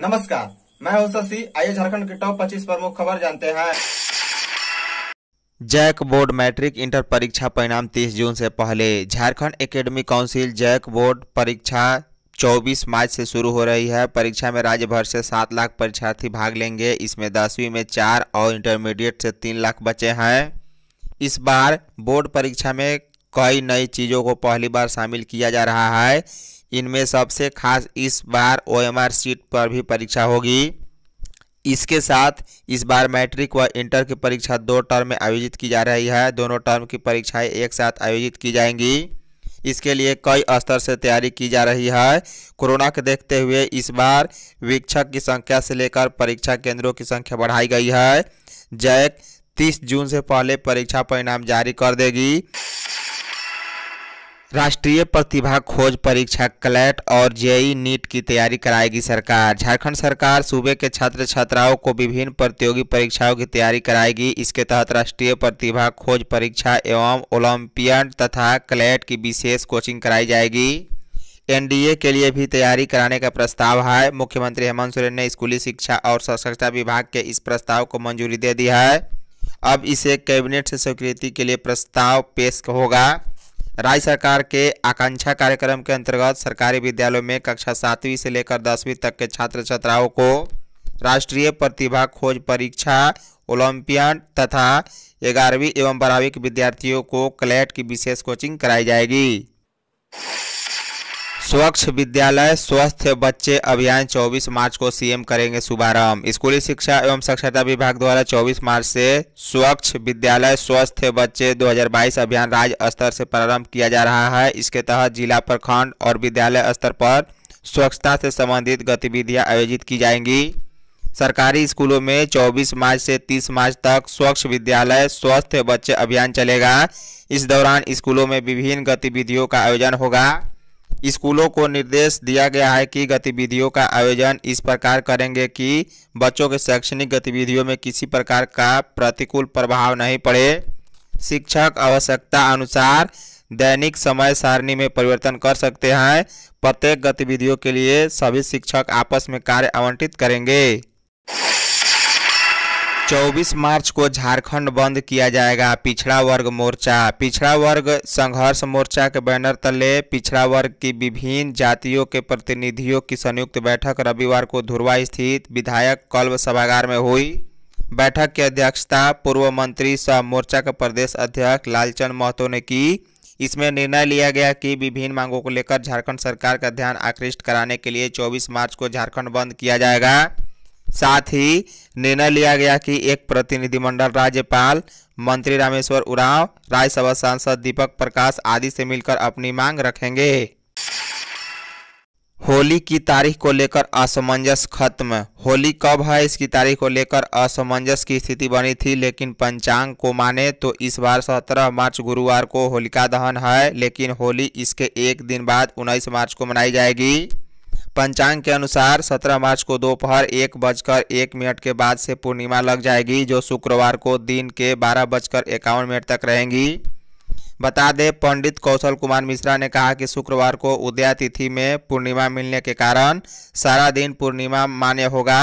नमस्कार मैं हूं शशि आइए झारखंड के टॉप 25 प्रमुख खबर जानते हैं जैक बोर्ड मैट्रिक इंटर परीक्षा परिणाम 30 जून से पहले Jharkhand academy council JAC board परीक्षा 24 मार्च से शुरू हो रही है परीक्षा में राज्य भर से सात लाख परीक्षार्थी भाग लेंगे इसमें दसवीं में चार और इंटरमीडिएट से तीन लाख बचे हैं इस बार बोर्ड परीक्षा में कई नई चीज़ों को पहली बार शामिल किया जा रहा है इनमें सबसे खास इस बार ओएमआर सीट पर भी परीक्षा होगी इसके साथ इस बार मैट्रिक व इंटर की परीक्षा दो टर्म में आयोजित की जा रही है दोनों टर्म की परीक्षाएं एक साथ आयोजित की जाएंगी इसके लिए कई स्तर से तैयारी की जा रही है कोरोना के देखते हुए इस बार वीक्षक की संख्या से लेकर परीक्षा केंद्रों की संख्या बढ़ाई गई है जैक 30 जून से पहले परीक्षा परिणाम जारी कर देगी राष्ट्रीय प्रतिभा खोज परीक्षा क्लैट और जेई नीट की तैयारी कराएगी सरकार झारखंड सरकार सूबे के छात्र छात्राओं को विभिन्न प्रतियोगी परीक्षाओं की तैयारी कराएगी इसके तहत राष्ट्रीय प्रतिभा खोज परीक्षा एवं ओलंपियड तथा क्लैट की विशेष कोचिंग कराई जाएगी एनडीए के लिए भी तैयारी कराने का प्रस्ताव है मुख्यमंत्री हेमंत सोरेन ने स्कूली शिक्षा और सशक्ता विभाग के इस प्रस्ताव को मंजूरी दे दी है अब इसे कैबिनेट से स्वीकृति के लिए प्रस्ताव पेश होगा राज्य सरकार के आकांक्षा कार्यक्रम के अंतर्गत सरकारी विद्यालयों में कक्षा सातवीं से लेकर दसवीं तक के छात्र छात्राओं को राष्ट्रीय प्रतिभा खोज परीक्षा ओलंपियन तथा ग्यारहवीं एवं बारहवीं के विद्यार्थियों को क्लैट की विशेष कोचिंग कराई जाएगी स्वच्छ विद्यालय स्वस्थ बच्चे अभियान 24 मार्च को सीएम करेंगे शुभारंभ स्कूली शिक्षा एवं साक्षरता विभाग द्वारा 24 मार्च से स्वच्छ विद्यालय स्वस्थ बच्चे 2022 अभियान राज्य स्तर से प्रारंभ किया जा रहा है इसके तहत जिला प्रखंड और विद्यालय स्तर पर स्वच्छता से संबंधित गतिविधियां आयोजित की जाएंगी सरकारी स्कूलों में चौबीस मार्च से तीस मार्च तक स्वच्छ विद्यालय स्वस्थ बच्चे अभियान चलेगा इस दौरान स्कूलों में विभिन्न गतिविधियों का आयोजन होगा स्कूलों को निर्देश दिया गया है कि गतिविधियों का आयोजन इस प्रकार करेंगे कि बच्चों के शैक्षणिक गतिविधियों में किसी प्रकार का प्रतिकूल प्रभाव नहीं पड़े शिक्षक आवश्यकता अनुसार दैनिक समय सारणी में परिवर्तन कर सकते हैं प्रत्येक गतिविधियों के लिए सभी शिक्षक आपस में कार्य आवंटित करेंगे 24 मार्च को झारखंड बंद किया जाएगा पिछड़ा वर्ग मोर्चा पिछड़ा वर्ग संघर्ष मोर्चा के बैनर तले पिछड़ा वर्ग की विभिन्न जातियों के प्रतिनिधियों की संयुक्त बैठक रविवार को धुरवा स्थित विधायक कल्ब सभागार में हुई बैठक की अध्यक्षता पूर्व मंत्री स मोर्चा के प्रदेश अध्यक्ष लालचंद महतो ने की इसमें निर्णय लिया गया कि विभिन्न मांगों को लेकर झारखंड सरकार का ध्यान आकृष्ट कराने के लिए 24 मार्च को झारखंड बंद किया जाएगा साथ ही निर्णय लिया गया कि एक प्रतिनिधिमंडल राज्यपाल मंत्री रामेश्वर उरांव राज्यसभा सांसद दीपक प्रकाश आदि से मिलकर अपनी मांग रखेंगे होली की तारीख को लेकर असमंजस खत्म होली कब है इसकी तारीख को लेकर असमंजस की स्थिति बनी थी लेकिन पंचांग को माने तो इस बार 17 मार्च गुरुवार को होलिका दहन है लेकिन होली इसके एक दिन बाद 19 मार्च को मनाई जाएगी पंचांग के अनुसार 17 मार्च को दोपहर एक बजकर एक मिनट के बाद से पूर्णिमा लग जाएगी जो शुक्रवार को दिन के बारह बजकर इक्यावन मिनट तक रहेंगी बता दें पंडित कौशल कुमार मिश्रा ने कहा कि शुक्रवार को उदया तिथि में पूर्णिमा मिलने के कारण सारा दिन पूर्णिमा मान्य होगा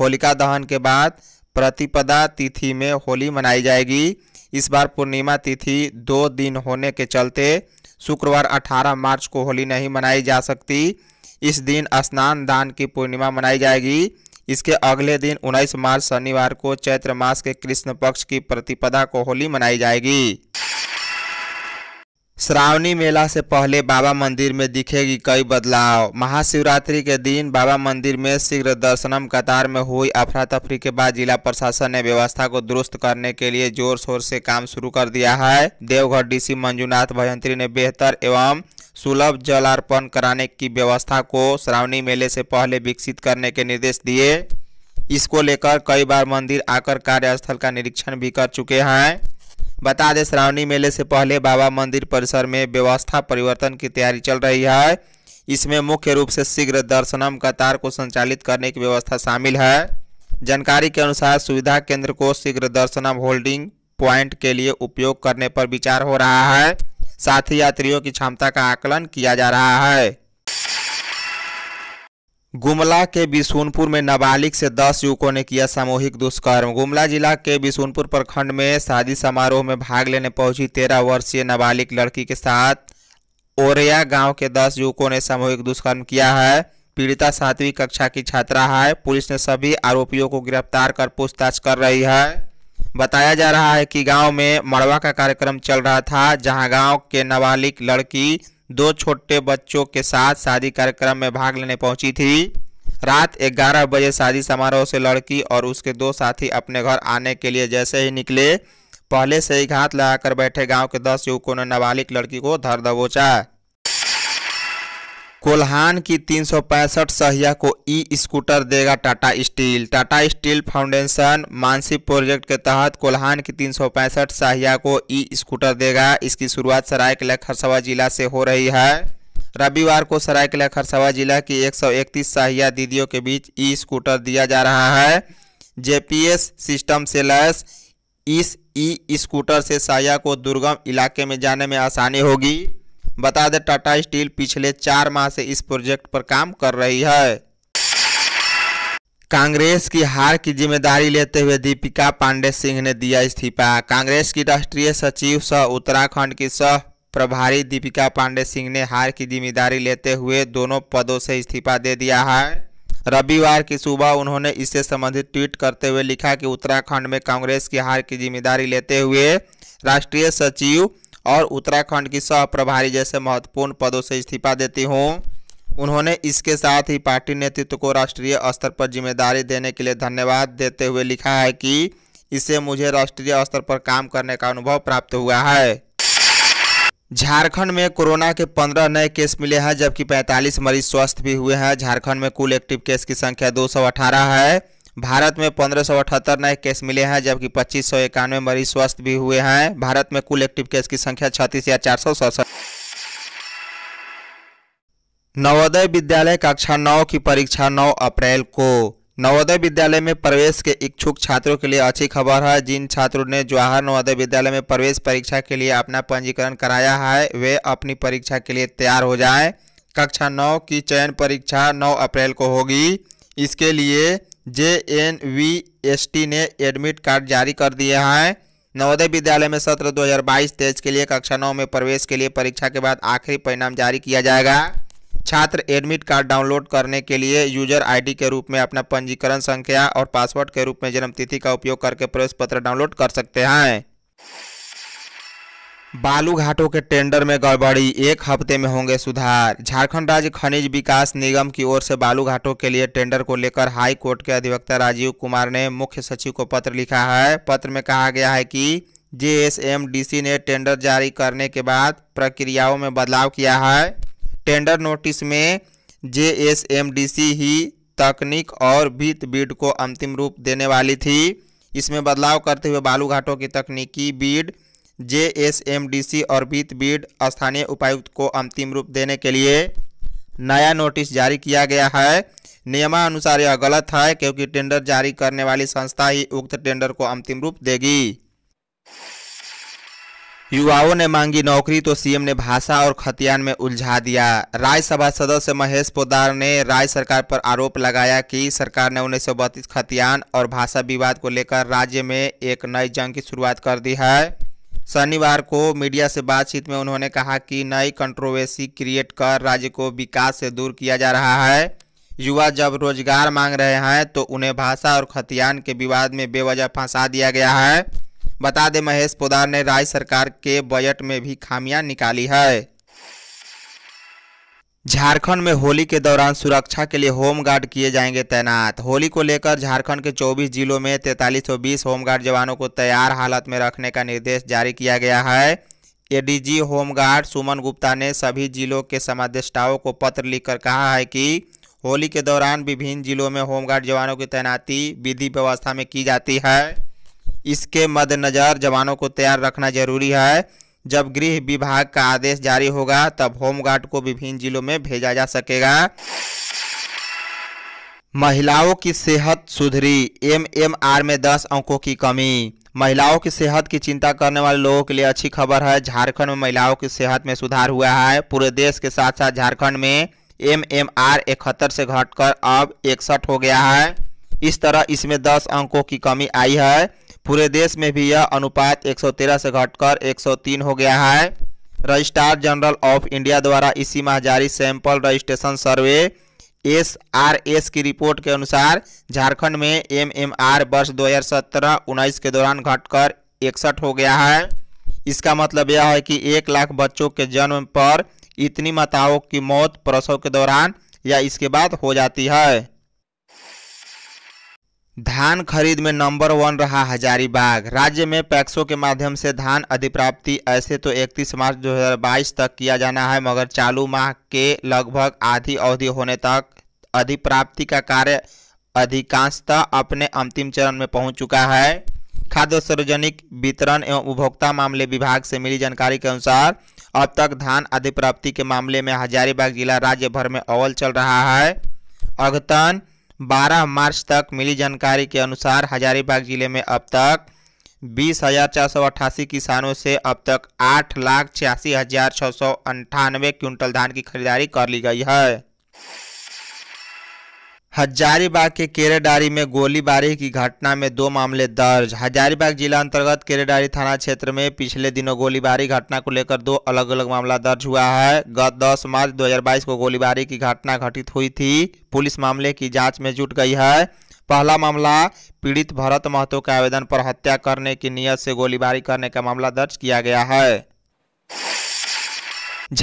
होलिका दहन के बाद प्रतिपदा तिथि में होली मनाई जाएगी इस बार पूर्णिमा तिथि दो दिन होने के चलते शुक्रवार 18 मार्च को होली नहीं मनाई जा सकती इस दिन स्नान दान की पूर्णिमा मनाई जाएगी इसके अगले दिन 19 मार्च शनिवार को चैत्र मास के कृष्ण पक्ष की प्रतिपदा को होली मनाई जाएगी श्रावणी मेला से पहले बाबा मंदिर में दिखेगी कई बदलाव महाशिवरात्रि के दिन बाबा मंदिर में शीघ्र दर्शनम कतार में हुई अफरा तफरी के बाद जिला प्रशासन ने व्यवस्था को दुरुस्त करने के लिए जोर शोर से काम शुरू कर दिया है देवघर डीसी मंजूनाथ भयंत्री ने बेहतर एवं सुलभ जल अर्पण कराने की व्यवस्था को श्रावणी मेले से पहले विकसित करने के निर्देश दिए इसको लेकर कई बार मंदिर आकर कार्यस्थल का निरीक्षण भी कर चुके हैं बता दें श्रावणी मेले से पहले बाबा मंदिर परिसर में व्यवस्था परिवर्तन की तैयारी चल रही है इसमें मुख्य रूप से शीघ्र दर्शनम कतार को संचालित करने की व्यवस्था शामिल है जानकारी के अनुसार सुविधा केंद्र को शीघ्र दर्शनम होल्डिंग प्वाइंट के लिए उपयोग करने पर विचार हो रहा है साथ ही यात्रियों की क्षमता का आकलन किया जा रहा है गुमला के बिसुनपुर में नाबालिग से 10 युवकों ने किया सामूहिक दुष्कर्म गुमला जिला के बिसुनपुर प्रखंड में शादी समारोह में भाग लेने पहुंची 13 वर्षीय नाबालिग लड़की के साथ ओरिया गांव के 10 युवकों ने सामूहिक दुष्कर्म किया है पीड़िता सातवीं कक्षा की छात्रा है पुलिस ने सभी आरोपियों को गिरफ्तार कर पूछताछ कर रही है बताया जा रहा है कि गाँव में मड़वा का कार्यक्रम चल रहा था जहाँ गाँव के नाबालिग लड़की दो छोटे बच्चों के साथ शादी कार्यक्रम में भाग लेने पहुंची थी रात 11 बजे शादी समारोह से लड़की और उसके दो साथी अपने घर आने के लिए जैसे ही निकले पहले से ही घात लगाकर बैठे गांव के दस युवकों ने नाबालिग लड़की को धर दबोचा कोल्हान की तीन सौ पैंसठ सहिया को ई स्कूटर देगा Tata Steel Tata Steel Foundation Mansi project के तहत कोल्हान की तीन सौ पैंसठ सहिया को ई स्कूटर देगा इसकी शुरुआत सरायकला खरसवा जिला से हो रही है रविवार को सरायकला खरसवा जिला की एक सौ इकतीस सहिया दीदियों के बीच ई स्कूटर दिया जा रहा है जेपीएस सिस्टम से लैस इस ई स्कूटर से सहिया को दुर्गम इलाके में जाने में आसानी होगी बता दें टाटा स्टील पिछले चार माह से इस प्रोजेक्ट पर काम कर रही है कांग्रेस की हार की जिम्मेदारी लेते हुए दीपिका पांडे सिंह ने दिया इस्तीफा कांग्रेस की राष्ट्रीय सचिव सह उत्तराखंड की सह प्रभारी दीपिका पांडे सिंह ने हार की जिम्मेदारी लेते हुए दोनों पदों से इस्तीफा दे दिया है रविवार की सुबह उन्होंने इससे संबंधित ट्वीट करते हुए लिखा कि उत्तराखंड में कांग्रेस की हार की जिम्मेदारी लेते हुए राष्ट्रीय सचिव और उत्तराखंड की सह प्रभारी जैसे महत्वपूर्ण पदों से इस्तीफा देती हूँ उन्होंने इसके साथ ही पार्टी नेतृत्व को राष्ट्रीय स्तर पर जिम्मेदारी देने के लिए धन्यवाद देते हुए लिखा है कि इससे मुझे राष्ट्रीय स्तर पर काम करने का अनुभव प्राप्त हुआ है झारखंड में कोरोना के 15 नए केस मिले हैं जबकि 45 मरीज स्वस्थ भी हुए हैं झारखंड में कुल एक्टिव केस की संख्या 218 है भारत में पंद्रह सौ अठहत्तर नए केस मिले हैं जबकि पच्चीस सौ इक्यानवे मरीज स्वस्थ भी हुए हैं भारत में कुल एक्टिव केस की संख्या छत्तीस चार सौ सड़सठ नवोदय विद्यालय कक्षा नौ की परीक्षा नौ अप्रैल को नवोदय विद्यालय में प्रवेश के इच्छुक छात्रों के लिए अच्छी खबर है जिन छात्रों ने जवाहर नवोदय विद्यालय में प्रवेश परीक्षा के लिए अपना पंजीकरण कराया है वे अपनी परीक्षा के लिए तैयार हो जाएं। कक्षा नौ की चयन परीक्षा नौ अप्रैल को होगी इसके लिए J N V S T ने एडमिट कार्ड जारी कर दिया है नवोदय विद्यालय में सत्र 2022 तेईस के लिए कक्षा नौ में प्रवेश के लिए परीक्षा के बाद आखिरी परिणाम जारी किया जाएगा छात्र एडमिट कार्ड डाउनलोड करने के लिए यूजर आईडी के रूप में अपना पंजीकरण संख्या और पासवर्ड के रूप में जन्मतिथि का उपयोग करके प्रवेश पत्र डाउनलोड कर सकते हैं बालू घाटों के टेंडर में गड़बड़ी एक हफ्ते में होंगे सुधार झारखंड राज्य खनिज विकास निगम की ओर से बालू घाटों के लिए टेंडर को लेकर हाई कोर्ट के अधिवक्ता राजीव कुमार ने मुख्य सचिव को पत्र लिखा है पत्र में कहा गया है कि जेएसएमडीसी ने टेंडर जारी करने के बाद प्रक्रियाओं में बदलाव किया है टेंडर नोटिस में सी ही तकनीक और वित्त बीड को अंतिम रूप देने वाली थी इसमें बदलाव करते हुए बालू घाटों की तकनीकी बीड जेएसएमडीसी और बीत बीड स्थानीय उपायुक्त को अंतिम रूप देने के लिए नया नोटिस जारी किया गया है नियमानुसार यह गलत है क्योंकि टेंडर जारी करने वाली संस्था ही उक्त टेंडर को अंतिम रूप देगी युवाओं ने मांगी नौकरी तो सीएम ने भाषा और खतियान में उलझा दिया राज्यसभा सदस्य महेश पोदार ने राज्य सरकार पर आरोप लगाया कि सरकार ने उन्नीस खतियान और भाषा विवाद को लेकर राज्य में एक नई जंग की शुरुआत कर दी है शनिवार को मीडिया से बातचीत में उन्होंने कहा कि नई कंट्रोवर्सी क्रिएट कर राज्य को विकास से दूर किया जा रहा है युवा जब रोजगार मांग रहे हैं तो उन्हें भाषा और खतियान के विवाद में बेवजह फंसा दिया गया है बता दें महेश पोदार ने राज्य सरकार के बजट में भी खामियां निकाली है झारखंड में होली के दौरान सुरक्षा के लिए होमगार्ड किए जाएंगे तैनात होली को लेकर झारखंड के 24 जिलों में बीस होमगार्ड जवानों को तैयार हालत में रखने का निर्देश जारी किया गया है एडीजी होमगार्ड सुमन गुप्ता ने सभी जिलों के समादेष्टाओं को पत्र लिखकर कहा है कि होली के दौरान विभिन्न जिलों में होमगार्ड जवानों की तैनाती विधि व्यवस्था में की जाती है इसके मद्देनज़र जवानों को तैयार रखना जरूरी है जब गृह विभाग का आदेश जारी होगा तब होमगार्ड को विभिन्न जिलों में भेजा जा सकेगा महिलाओं की सेहत सुधरी एमएमआर में 10 अंकों की कमी महिलाओं की सेहत की चिंता करने वाले लोगों के लिए अच्छी खबर है झारखंड में महिलाओं की सेहत में सुधार हुआ है पूरे देश के साथ साथ झारखंड में एम एम आर इकहत्तर से घटकर अब इकसठ हो गया है इस तरह इसमें 10 अंकों की कमी आई है पूरे देश में भी यह अनुपात 113 से घटकर 103 हो गया है रजिस्ट्रार जनरल ऑफ इंडिया द्वारा इसी माह जारी sample registration survey S R S की रिपोर्ट के अनुसार झारखंड में एम एम आर वर्ष दो हज़ार सत्रह उन्नीस के दौरान घटकर इकसठ हो गया है इसका मतलब यह है कि एक लाख बच्चों के जन्म पर इतनी माताओं की मौत प्रसव के दौरान या इसके बाद हो जाती है धान खरीद में नंबर वन रहा हजारीबाग राज्य में पैक्सों के माध्यम से धान अधिप्राप्ति ऐसे तो 31 मार्च 2022 तक किया जाना है मगर चालू माह के लगभग आधी अवधि होने तक अधिप्राप्ति का कार्य अधिकांशतः अपने अंतिम चरण में पहुंच चुका है खाद्य सार्वजनिक वितरण एवं उपभोक्ता मामले विभाग से मिली जानकारी के अनुसार अब तक धान अधिप्राप्ति के मामले में हजारीबाग जिला राज्य भर में अव्वल चल रहा है अगतन 12 मार्च तक मिली जानकारी के अनुसार हजारीबाग जिले में अब तक बीस हजार चार सौ अट्ठासी किसानों से अब तक आठ लाख छियासी हजार छः सौ अंठानवे क्विंटल धान की खरीदारी कर ली गई है हजारीबाग के केरेडारी में गोलीबारी की घटना में दो मामले दर्ज हजारीबाग जिला अंतर्गत केरेडारी थाना क्षेत्र में पिछले दिनों गोलीबारी घटना को लेकर दो अलग अलग मामला दर्ज हुआ है गत 10 मार्च 2022 को गोलीबारी की घटना घटित हुई थी पुलिस मामले की जांच में जुट गई है पहला मामला पीड़ित भरत महतो के आवेदन पर हत्या करने की नीयत से गोलीबारी करने का मामला दर्ज किया गया है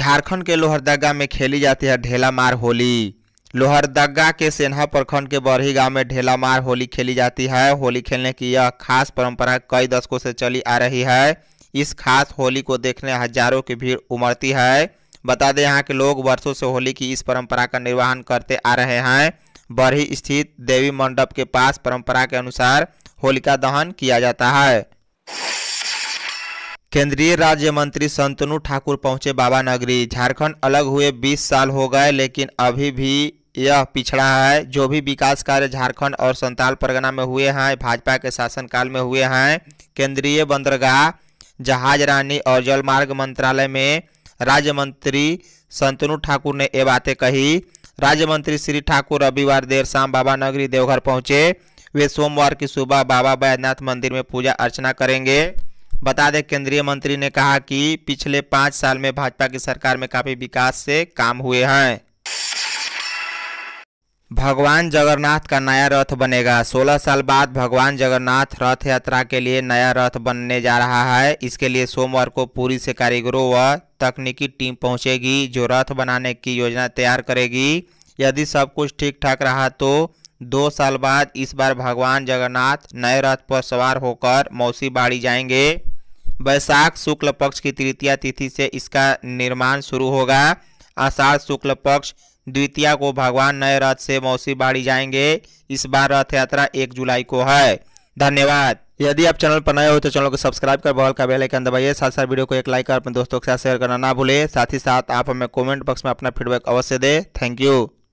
झारखंड के लोहरदगा में खेली जाती है ढेला मार होली लोहरदगा के सेन्हा प्रखंड के बरही गांव में ढेला मार होली खेली जाती है होली खेलने की यह खास परंपरा कई दशकों से चली आ रही है इस खास होली को देखने हजारों की भीड़ उमड़ती है बता दें यहाँ के लोग वर्षों से होली की इस परंपरा का निर्वहन करते आ रहे हैं बरही स्थित देवी मंडप के पास परंपरा के अनुसार होलिका दहन किया जाता है केंद्रीय राज्य मंत्री संतनु ठाकुर पहुंचे बाबा नगरी झारखंड अलग हुए 20 साल हो गए लेकिन अभी भी यह पिछड़ा है जो भी विकास कार्य झारखंड और संताल परगना में हुए हैं भाजपा के शासनकाल में हुए हैं केंद्रीय बंदरगाह जहाज रानी और जलमार्ग मंत्रालय में राज्य मंत्री संतनु ठाकुर ने ये बातें कही राज्य मंत्री श्री ठाकुर रविवार देर शाम बाबा नगरी देवघर पहुंचे वे सोमवार की सुबह बाबा बैद्यनाथ मंदिर में पूजा अर्चना करेंगे बता दें केंद्रीय मंत्री ने कहा कि पिछले पाँच साल में भाजपा की सरकार में काफ़ी विकास से काम हुए हैं भगवान जगन्नाथ का नया रथ बनेगा 16 साल बाद भगवान जगन्नाथ रथ यात्रा के लिए नया रथ बनने जा रहा है इसके लिए सोमवार को पूरी से कारीगरों व तकनीकी टीम पहुंचेगी जो रथ बनाने की योजना तैयार करेगी यदि सब कुछ ठीक ठाक रहा तो दो साल बाद इस बार भगवान जगन्नाथ नए रथ पर सवार होकर मौसी बाड़ी जाएंगे वैशाख शुक्ल पक्ष की तृतीया तिथि से इसका निर्माण शुरू होगा आषाढ़ शुक्ल पक्ष द्वितीय को भगवान नए रथ से मौसी बाड़ी जाएंगे इस बार रथ यात्रा एक जुलाई को है धन्यवाद यदि आप चैनल पर नए हो तो चैनल को सब्सक्राइब कर बॉल का बेल आइकन दबाइए साथ साथ वीडियो को एक लाइक कर अपने दोस्तों के साथ शेयर करना ना भूले साथ ही साथ आप हमें कमेंट बॉक्स में अपना फीडबैक अवश्य दें थैंक यू